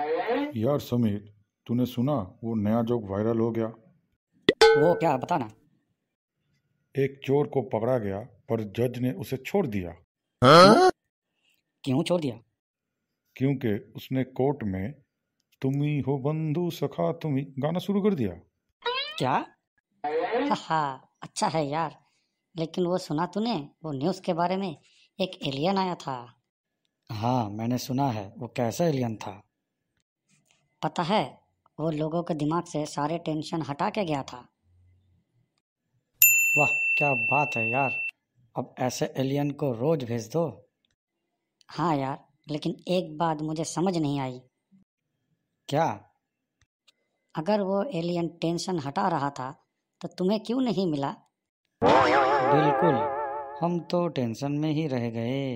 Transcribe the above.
यार समीर तूने सुना वो नया जोक वायरल हो गया वो क्या बताना एक चोर को पकड़ा गया पर जज ने उसे छोड़ दिया क्यों छोड़ दिया क्योंकि उसने कोर्ट में तुम ही हो बंधु सखा तुम ही गाना शुरू कर दिया क्या हाँ अच्छा है यार लेकिन वो सुना तूने वो न्यूज़ के बारे में एक एलियन आया था हाँ मैंने सुना है वो कैसा एलियन था पता है वो लोगों के दिमाग से सारे टेंशन हटा के गया था वाह क्या बात है यार अब ऐसे एलियन को रोज भेज दो हाँ यार लेकिन एक बात मुझे समझ नहीं आई क्या अगर वो एलियन टेंशन हटा रहा था तो तुम्हें क्यों नहीं मिला बिल्कुल हम तो टेंशन में ही रह गए